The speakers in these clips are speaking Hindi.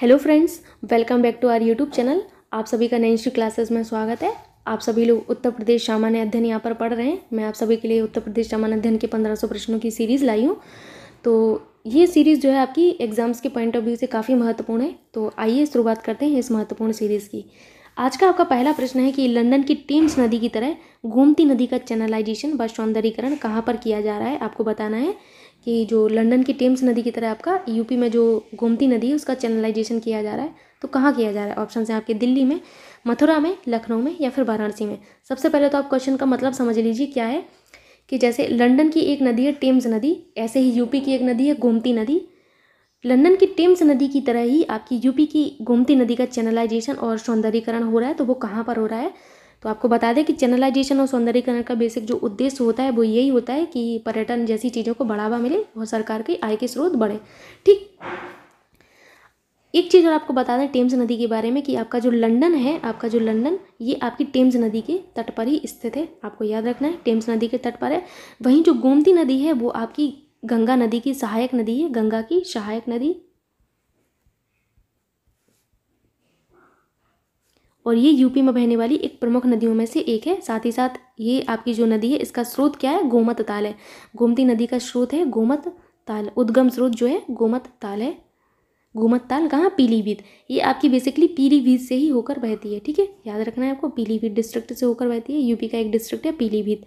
hello friends welcome back to our YouTube channel आप सभी का नई क्लासेस में स्वागत है आप सभी लोग उत्तर प्रदेश सामान्य अध्ययन यहाँ पर पढ़ रहे हैं मैं आप सभी के लिए उत्तर प्रदेश सामान्य अध्ययन के पंद्रह सौ प्रश्नों की सीरीज़ लाई हूँ तो ये सीरीज़ जो है आपकी एग्ज़ाम्स के पॉइंट ऑफ व्यू से काफ़ी महत्वपूर्ण है तो आइए शुरुआत करते हैं इस महत्वपूर्ण सीरीज़ की आज का आपका पहला प्रश्न है कि लंदन की टीम्स नदी की तरह गोमती नदी का चैनलाइजेशन व सौंदर्यीकरण कहाँ पर किया जा रहा है आपको बताना है कि जो लंदन की टेम्स नदी की तरह आपका यूपी में जो गोमती नदी है उसका चैनलाइजेशन किया जा रहा है तो कहाँ किया जा रहा है ऑप्शन हैं आपके दिल्ली में मथुरा में लखनऊ में या फिर वाराणसी में सबसे पहले तो आप क्वेश्चन का मतलब समझ लीजिए क्या है कि जैसे लंदन की एक नदी है टेम्स नदी ऐसे ही यूपी की एक नदी है गोमती नदी लंदन की टेम्स नदी की तरह ही आपकी यूपी की गोमती नदी का चैनलाइजेशन और सौंदर्यीकरण हो रहा है तो वो कहाँ पर हो रहा है तो आपको बता दें कि चैनलाइजेशन और सौंदर्यीकरण का बेसिक जो उद्देश्य होता है वो यही होता है कि पर्यटन जैसी चीज़ों को बढ़ावा मिले और सरकार के आय के स्रोत बढ़े ठीक एक चीज़ और आपको बता दें टेम्स नदी के बारे में कि आपका जो लंदन है आपका जो लंदन ये आपकी टेम्स नदी के तट पर ही स्थित है आपको याद रखना है टेम्स नदी के तट पर है वहीं जो गोमती नदी है वो आपकी गंगा नदी की सहायक नदी है गंगा की सहायक नदी और ये यूपी में बहने वाली एक प्रमुख नदियों में से एक है साथ ही साथ ये आपकी जो नदी है इसका स्रोत क्या है गोमत ताल है गोमती नदी का स्रोत है गोमत ताल उद्गम स्रोत जो है गोमत ताल है गोमत ताल कहाँ पीलीभीत ये आपकी बेसिकली पीलीभीत से ही होकर बहती है ठीक है याद रखना है आपको पीलीभीत डिस्ट्रिक्ट से होकर बहती है यूपी का एक डिस्ट्रिक्ट है पीलीभीत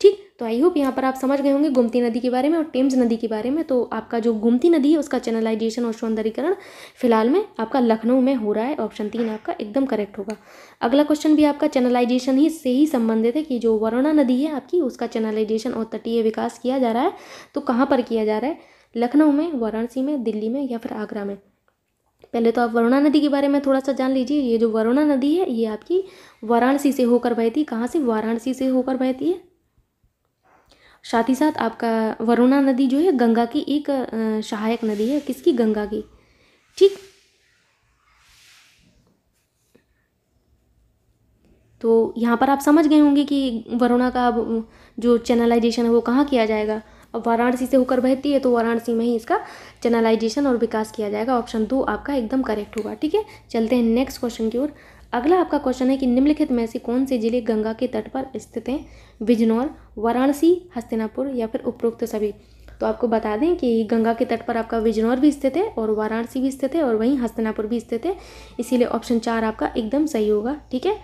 ठीक तो आई होप यहाँ पर आप समझ गए होंगे गोमती नदी के बारे में और टेम्स नदी के बारे में तो आपका जो गोमती नदी है उसका चैनलाइजेशन और सौंदर्यीकरण फिलहाल में आपका लखनऊ में हो रहा है ऑप्शन तीन आपका एकदम करेक्ट होगा अगला क्वेश्चन भी आपका चैनलाइजेशन ही से ही संबंधित है कि जो वरुणा नदी है आपकी उसका चैनलाइजेशन और तटीय विकास किया जा रहा है तो कहाँ पर किया जा रहा है लखनऊ में वाराणसी में दिल्ली में या फिर आगरा में पहले तो आप वरुणा नदी के बारे में थोड़ा सा जान लीजिए ये जो वरुणा नदी है ये आपकी वाराणसी से होकर बहती है कहाँ से वाराणसी से होकर बहती है साथ ही साथ आपका वरुणा नदी जो है गंगा की एक सहायक नदी है किसकी गंगा की ठीक तो यहाँ पर आप समझ गए होंगे कि वरुणा का अब जो चैनलाइजेशन है वो कहाँ किया जाएगा अब वाराणसी से होकर बहती है तो वाराणसी में ही इसका चैनलाइजेशन और विकास किया जाएगा ऑप्शन दो आपका एकदम करेक्ट होगा ठीक है चलते हैं नेक्स्ट क्वेश्चन की ओर अगला आपका क्वेश्चन है कि निम्नलिखित में से कौन से जिले गंगा के तट पर स्थित हैं बिजनौर वाराणसी हस्तिनापुर या फिर उपरोक्त सभी तो आपको बता दें कि गंगा के तट पर आपका बिजनौर भी स्थित है और वाराणसी भी स्थित है और वहीं हस्तिनापुर भी स्थित है इसीलिए ऑप्शन चार आपका एकदम सही होगा ठीक है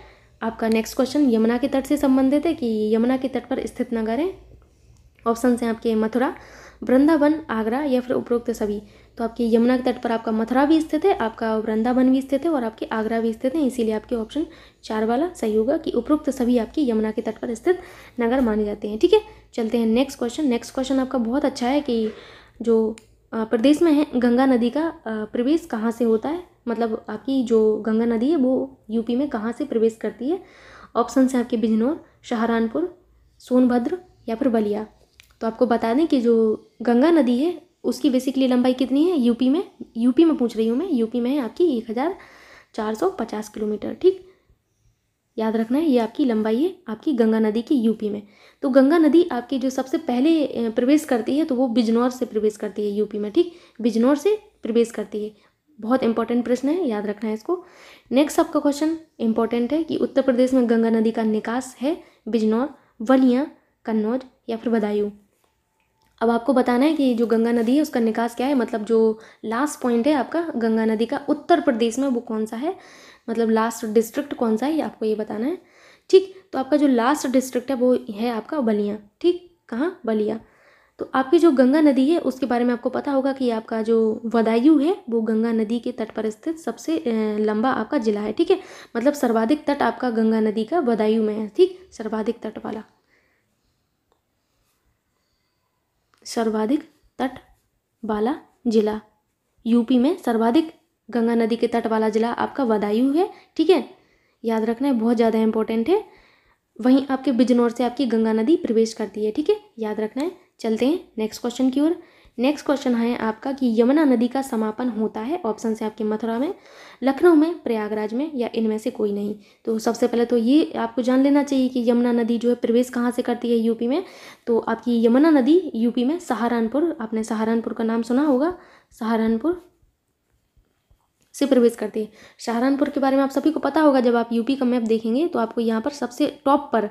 आपका नेक्स्ट क्वेश्चन यमुना के तट से संबंधित है कि यमुना के तट पर स्थित नगर है ऑप्शन से आपके मथुरा वृंदावन आगरा या फिर उपरोक्त सभी तो आपके यमुना के तट पर आपका मथुरा भी स्थित है आपका वृंदावन भी स्थित है और आपके आगरा भी स्थित है इसीलिए आपके ऑप्शन चार वाला सही होगा कि उपरोक्त सभी आपकी यमुना के तट पर स्थित नगर माने जाते हैं ठीक है चलते हैं नेक्स्ट क्वेश्चन नेक्स्ट क्वेश्चन आपका बहुत अच्छा है कि जो प्रदेश में है गंगा नदी का प्रवेश कहाँ से होता है मतलब आपकी जो गंगा नदी है वो यूपी में कहाँ से प्रवेश करती है ऑप्शन है आपके बिजनौर सहारनपुर सोनभद्र या फिर बलिया तो आपको बता दें कि जो गंगा नदी है उसकी बेसिकली लंबाई कितनी है यूपी में यूपी में पूछ रही हूँ मैं यूपी में है आपकी एक हज़ार चार सौ पचास किलोमीटर ठीक याद रखना है ये आपकी लंबाई है आपकी गंगा नदी की यूपी में तो गंगा नदी आपकी जो सबसे पहले प्रवेश करती है तो वो बिजनौर से प्रवेश करती है यूपी में ठीक बिजनौर से प्रवेश करती है बहुत इंपॉर्टेंट प्रश्न है याद रखना है इसको नेक्स्ट आपका क्वेश्चन इंपॉर्टेंट है कि उत्तर प्रदेश में गंगा नदी का निकास है बिजनौर वलिया कन्नौज या फिर बदायूं अब आपको बताना है कि जो गंगा नदी है उसका निकास क्या है मतलब जो लास्ट पॉइंट है आपका गंगा नदी का उत्तर प्रदेश में वो कौन सा है मतलब लास्ट डिस्ट्रिक्ट कौन सा है आपको ये बताना है ठीक तो आपका जो लास्ट डिस्ट्रिक्ट है वो है आपका बलिया ठीक कहाँ बलिया तो आपकी जो गंगा नदी है उसके बारे में आपको पता होगा कि आपका जो वदायु है वो गंगा नदी के तट पर स्थित सबसे लंबा आपका ज़िला है ठीक है मतलब सर्वाधिक तट आपका गंगा नदी का वदायु में है ठीक सर्वाधिक तट वाला सर्वाधिक तट वाला जिला यूपी में सर्वाधिक गंगा नदी के तट वाला जिला आपका बदायूं है ठीक है याद रखना है बहुत ज़्यादा इंपॉर्टेंट है वहीं आपके बिजनौर से आपकी गंगा नदी प्रवेश करती है ठीक है याद रखना है चलते हैं नेक्स्ट क्वेश्चन की ओर नेक्स्ट क्वेश्चन है आपका कि यमुना नदी का समापन होता है ऑप्शन से आपके मथुरा में लखनऊ में प्रयागराज में या इनमें से कोई नहीं तो सबसे पहले तो ये आपको जान लेना चाहिए कि यमुना नदी जो है प्रवेश कहाँ से करती है यूपी में तो आपकी यमुना नदी यूपी में सहारनपुर आपने सहारनपुर का नाम सुना होगा सहारनपुर से प्रवेश करती है सहारनपुर के बारे में आप सभी को पता होगा जब आप यूपी का मैप देखेंगे तो आपको यहाँ पर सबसे टॉप पर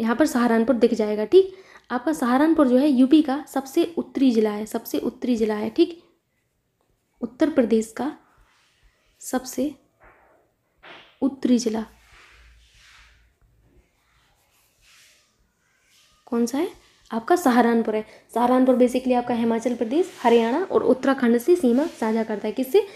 यहाँ पर सहारनपुर दिख जाएगा ठीक आपका सहारनपुर जो है यूपी का सबसे उत्तरी ज़िला है सबसे उत्तरी ज़िला है ठीक उत्तर प्रदेश का सबसे उत्तरी ज़िला कौन सा है आपका सहारनपुर है सहारनपुर बेसिकली आपका हिमाचल प्रदेश हरियाणा और उत्तराखंड से सीमा साझा करता है किससे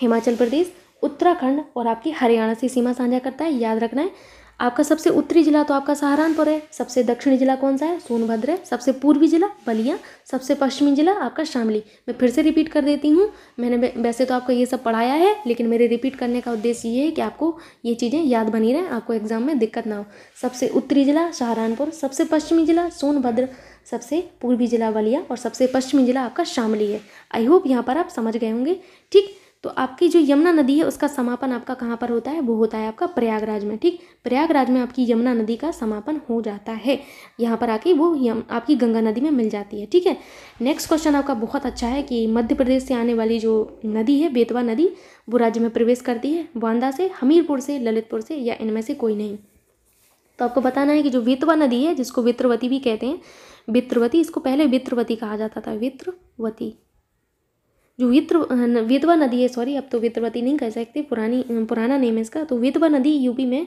हिमाचल प्रदेश उत्तराखंड और आपकी हरियाणा से सीमा साझा करता है याद रखना है आपका सबसे उत्तरी जिला तो आपका सहारनपुर है सबसे दक्षिणी जिला कौन सा है सोनभद्र है सबसे पूर्वी जिला बलिया सबसे पश्चिमी जिला आपका शामली मैं फिर से रिपीट कर देती हूँ मैंने वैसे तो आपको ये सब पढ़ाया है लेकिन मेरे रिपीट करने का उद्देश्य ये है कि आपको ये चीज़ें याद बनी रहें आपको एग्जाम में दिक्कत ना हो सबसे उत्तरी जिला सहारनपुर सबसे पश्चिमी जिला सोनभद्र सबसे पूर्वी जिला बलिया और सबसे पश्चिमी जिला आपका शामली है आई होप यहाँ पर आप समझ गए होंगे ठीक तो आपकी जो यमुना नदी है उसका समापन आपका कहाँ पर होता है वो होता है आपका प्रयागराज में ठीक प्रयागराज में आपकी यमुना नदी का समापन हो जाता है यहाँ पर आके वो यम आपकी गंगा नदी में मिल जाती है ठीक है नेक्स्ट क्वेश्चन आपका बहुत अच्छा है कि मध्य प्रदेश से आने वाली जो नदी है बेतवा नदी वो राज्य में प्रवेश करती है बांदा से हमीरपुर से ललितपुर से या इनमें से कोई नहीं तो आपको बताना है कि जो बेतवा नदी है जिसको वित्रवती भी कहते हैं वित्रवती इसको पहले वित्रवती कहा जाता था वित्रवती जो वित्र विधवा नदी है सॉरी अब तो वित्रवती नहीं कह सकते पुरानी पुराना नेम है इसका तो विधवा नदी यूपी में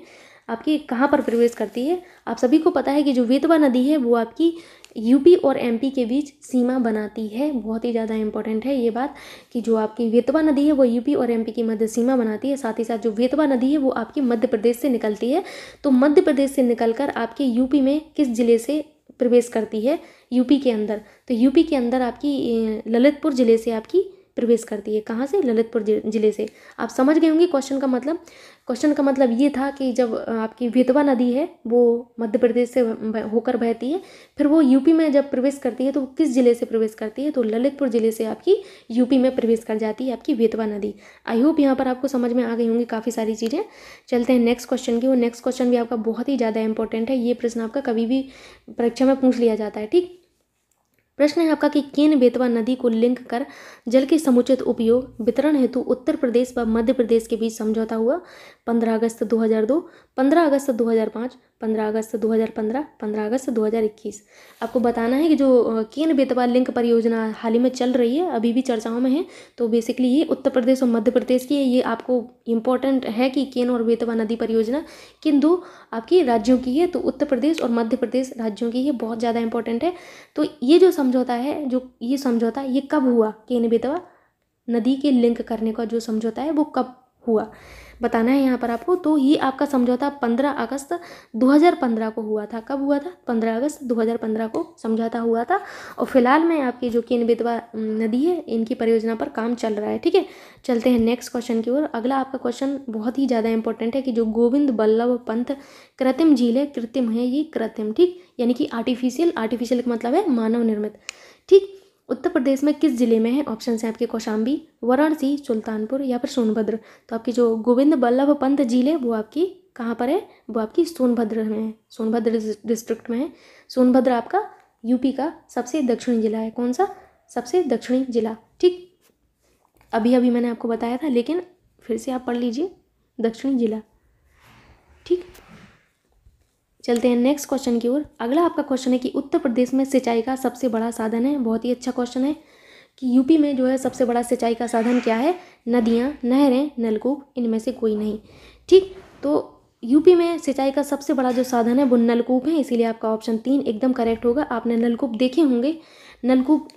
आपकी कहाँ पर प्रवेश करती है आप सभी को पता है कि जो वेतवा नदी है वो आपकी यूपी और एमपी के बीच सीमा बनाती है बहुत ही ज़्यादा इंपॉर्टेंट है ये बात कि जो आपकी वेतवा नदी है वो यूपी और एमपी की मध्य सीमा बनाती है साथ ही साथ जो वेतवा नदी है वो आपकी मध्य प्रदेश से निकलती है तो मध्य प्रदेश से कर आपके यूपी में किस ज़िले से प्रवेश करती है यूपी के अंदर तो यूपी के अंदर आपकी ललितपुर ज़िले से आपकी प्रवेश करती है कहाँ से ललितपुर जिले से आप समझ गए होंगे क्वेश्चन का मतलब क्वेश्चन का मतलब ये था कि जब आपकी बेतवा नदी है वो मध्य प्रदेश से होकर बहती है फिर वो यूपी में जब प्रवेश करती है तो किस जिले से प्रवेश करती है तो ललितपुर जिले से आपकी यूपी में प्रवेश कर जाती है आपकी बेतवा नदी आई होप यहाँ पर आपको समझ में आ गई होंगी काफ़ी सारी चीज़ें चलते हैं नेक्स्ट क्वेश्चन की वो नेक्स्ट क्वेश्चन भी आपका बहुत ही ज़्यादा इंपॉर्टेंट है ये प्रश्न आपका कभी भी परीक्षा में पूछ लिया जाता है ठीक प्रश्न है आपका कि केन बेतवा नदी को लिंक कर जल के समुचित उपयोग वितरण हेतु उत्तर प्रदेश व मध्य प्रदेश के बीच समझौता हुआ 15 अगस्त 2002, 15 अगस्त 2005, पंद्रह अगस्त दो हज़ार पंद्रह पंद्रह अगस्त दो हज़ार इक्कीस आपको बताना है कि जो केन बेतवा लिंक परियोजना हाल ही में चल रही है अभी भी चर्चाओं में है तो बेसिकली ये उत्तर प्रदेश और मध्य प्रदेश की ये आपको इम्पोर्टेंट है कि केन और बेतवा नदी परियोजना किन दो आपकी राज्यों की है तो उत्तर प्रदेश और मध्य प्रदेश राज्यों की है बहुत ज़्यादा इंपॉर्टेंट है तो ये जो समझौता है जो ये समझौता ये कब हुआ केन बेतवा नदी के लिंक करने का जो समझौता है वो कब हुआ बताना है यहाँ पर आपको तो ये आपका समझौता पंद्रह अगस्त 2015 को हुआ था कब हुआ था पंद्रह अगस्त 2015 को समझौता हुआ था और फिलहाल में आपकी जो किन विधवा नदी है इनकी परियोजना पर काम चल रहा है ठीक है चलते हैं नेक्स्ट क्वेश्चन की ओर अगला आपका क्वेश्चन बहुत ही ज़्यादा इंपॉर्टेंट है कि जो गोविंद बल्लभ पंथ कृत्रिम झील है कृत्रिम है ये कृत्रिम ठीक यानी कि आर्टिफिशियल आर्टिफिशियल का मतलब है मानव निर्मित ठीक उत्तर प्रदेश में किस ज़िले में है ऑप्शन है आपके कौशाम्बी वाराणसी सुल्तानपुर या फिर सोनभद्र तो आपकी जो गोविंद बल्लभ पंत झील है वो आपकी कहाँ पर है वो आपकी सोनभद्र में है सोनभद्र डिस्ट्रिक्ट में है सोनभद्र आपका यूपी का सबसे दक्षिणी जिला है कौन सा सबसे दक्षिणी जिला ठीक अभी अभी मैंने आपको बताया था लेकिन फिर से आप पढ़ लीजिए दक्षिणी जिला ठीक चलते हैं नेक्स्ट क्वेश्चन की ओर अगला आपका क्वेश्चन है कि उत्तर प्रदेश में सिंचाई का सबसे बड़ा साधन है बहुत ही अच्छा क्वेश्चन है कि यूपी में जो है सबसे बड़ा सिंचाई का साधन क्या है नदियाँ नहरें नलकूप इनमें से कोई नहीं ठीक तो यूपी में सिंचाई का सबसे बड़ा जो साधन है वो नलकूप है इसीलिए आपका ऑप्शन तीन एकदम करेक्ट होगा आपने नलकूप देखे होंगे नलकूप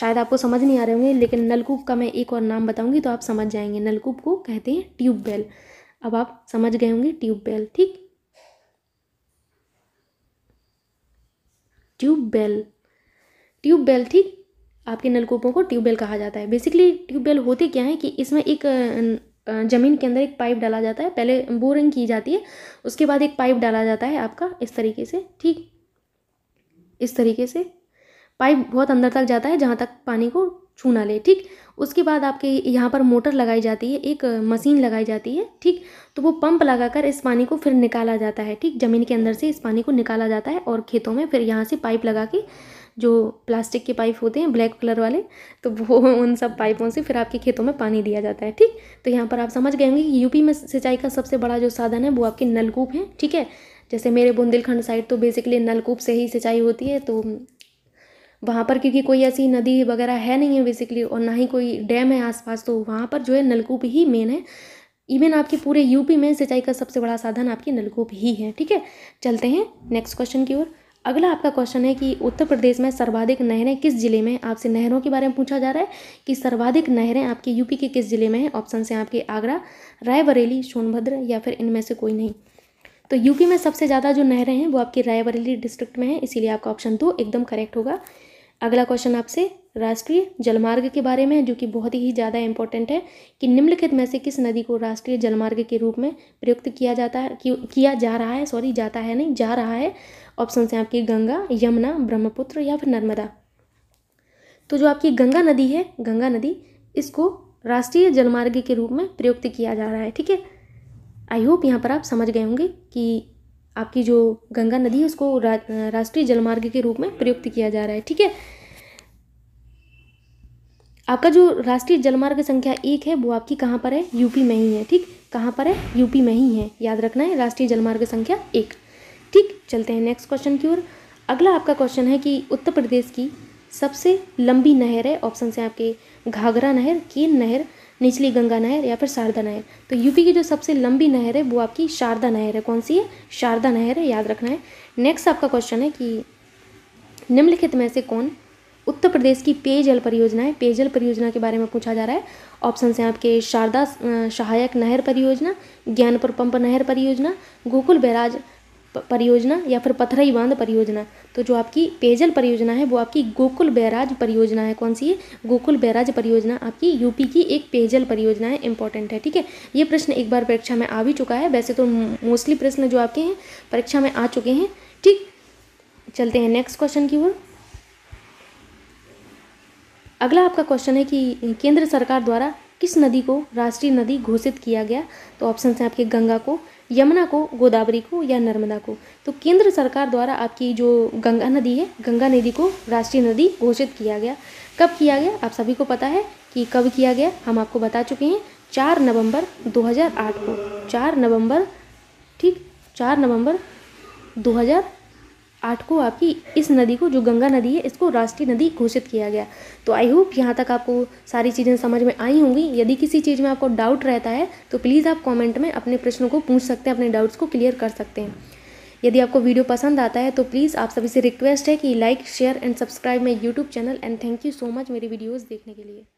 शायद आपको समझ नहीं आ रहे होंगे लेकिन नलकूप का मैं एक और नाम बताऊंगी तो आप समझ जाएंगे नलकूप को कहते हैं ट्यूबवेल अब आप समझ गए होंगे ट्यूबवेल ठीक ट्यूबवेल ट्यूबवेल ठीक आपके नलकूपों को ट्यूबवेल कहा जाता है बेसिकली ट्यूबवेल होते क्या है कि इसमें एक ज़मीन के अंदर एक पाइप डाला जाता है पहले बोरिंग की जाती है उसके बाद एक पाइप डाला जाता है आपका इस तरीके से ठीक इस तरीके से पाइप बहुत अंदर तक जाता है जहाँ तक पानी को छूना ले ठीक उसके बाद आपके यहाँ पर मोटर लगाई जाती है एक मशीन लगाई जाती है ठीक तो वो पंप लगाकर इस पानी को फिर निकाला जाता है ठीक ज़मीन के अंदर से इस पानी को निकाला जाता है और खेतों में फिर यहाँ से पाइप लगा के जो प्लास्टिक के पाइप होते हैं ब्लैक कलर वाले तो वो उन सब पाइपों से फिर आपके खेतों में पानी दिया जाता है ठीक तो यहाँ पर आप समझ गए होंगे कि यूपी में सिंचाई का सबसे बड़ा जो साधन है वो आपके नलकूप हैं ठीक है जैसे मेरे बुंदेलखंड साइड तो बेसिकली नलकूप से ही सिंचाई होती है तो वहाँ पर क्योंकि कोई ऐसी नदी वगैरह है नहीं है बेसिकली और ना ही कोई डैम है आसपास तो वहाँ पर जो है नलकूप ही मेन है इवन आपके पूरे यूपी में सिंचाई का सबसे बड़ा साधन आपकी नलकूप ही है ठीक है चलते हैं नेक्स्ट क्वेश्चन की ओर अगला आपका क्वेश्चन है कि उत्तर प्रदेश में सर्वाधिक नहरें किस जिले में आपसे नहरों के बारे में पूछा जा रहा है कि सर्वाधिक नहरें आपके यूपी के किस जिले में हैं ऑप्शन से आपके आगरा रायबरेली सोनभद्र या फिर इनमें से कोई नहीं तो यूपी में सबसे ज़्यादा जो नहरें हैं वो आपकी रायबरेली डिस्ट्रिक्ट में है इसीलिए आपका ऑप्शन दो एकदम करेक्ट होगा अगला क्वेश्चन आपसे राष्ट्रीय जलमार्ग के बारे में है जो कि बहुत ही ज़्यादा इंपॉर्टेंट है कि निम्नलिखित में से किस नदी को राष्ट्रीय जलमार्ग के रूप में प्रयुक्त किया जाता है कि, किया जा रहा है सॉरी जाता है नहीं जा रहा है ऑप्शन से आपकी गंगा यमुना ब्रह्मपुत्र या फिर नर्मदा तो जो आपकी गंगा नदी है गंगा नदी इसको राष्ट्रीय जलमार्ग के रूप में प्रयुक्त किया जा रहा है ठीक है आई होप यहाँ पर आप समझ गए होंगे कि आपकी जो गंगा नदी है उसको रा, राष्ट्रीय जलमार्ग के रूप में प्रयुक्त किया जा रहा है ठीक है आपका जो राष्ट्रीय जलमार्ग संख्या एक है वो आपकी कहाँ पर है यूपी में ही है ठीक कहाँ पर है यूपी में ही है याद रखना है राष्ट्रीय जलमार्ग संख्या एक ठीक चलते हैं नेक्स्ट क्वेश्चन की ओर अगला आपका क्वेश्चन है कि उत्तर प्रदेश की सबसे लंबी नहर है ऑप्शन है आपके घाघरा नहर केन नहर निचली गंगा नहर या फिर शारदा नहर तो यूपी की जो सबसे लंबी नहर है वो आपकी शारदा नहर है कौन सी है शारदा नहर है याद रखना है नेक्स्ट आपका क्वेश्चन है कि निम्नलिखित में से कौन उत्तर प्रदेश की पेयजल परियोजना है पेयजल परियोजना के बारे में पूछा जा रहा है ऑप्शन हैं आपके शारदा सहायक नहर परियोजना ज्ञानपुर पंप नहर परियोजना गोकुल बैराज परियोजना या फिर पथराई बांध परियोजना तो जो आपकी पेयजल परियोजना है वो आपकी गोकुल बैराज परियोजना है कौन सी है गोकुल बैराज परियोजना आपकी यूपी की एक पेयजल परियोजना है इंपॉर्टेंट है ठीक है ये प्रश्न एक बार परीक्षा में आ भी चुका है वैसे तो मोस्टली प्रश्न जो आपके हैं परीक्षा में आ चुके हैं ठीक चलते हैं नेक्स्ट क्वेश्चन की ओर अगला आपका क्वेश्चन है कि केंद्र सरकार द्वारा किस नदी को राष्ट्रीय नदी घोषित किया गया तो ऑप्शन है आपके गंगा को यमुना को गोदावरी को या नर्मदा को तो केंद्र सरकार द्वारा आपकी जो गंगा नदी है गंगा नदी को राष्ट्रीय नदी घोषित किया गया कब किया गया आप सभी को पता है कि कब किया गया हम आपको बता चुके हैं चार नवंबर 2008 को चार नवंबर ठीक चार नवंबर आठ को आपकी इस नदी को जो गंगा नदी है इसको राष्ट्रीय नदी घोषित किया गया तो आई होप यहाँ तक आपको सारी चीज़ें समझ में आई होंगी यदि किसी चीज़ में आपको डाउट रहता है तो प्लीज़ आप कमेंट में अपने प्रश्नों को पूछ सकते हैं अपने डाउट्स को क्लियर कर सकते हैं यदि आपको वीडियो पसंद आता है तो प्लीज़ आप सभी से रिक्वेस्ट है कि like share and subscribe my YouTube channel and thank you so much मेरी वीडियोज़ देखने के लिए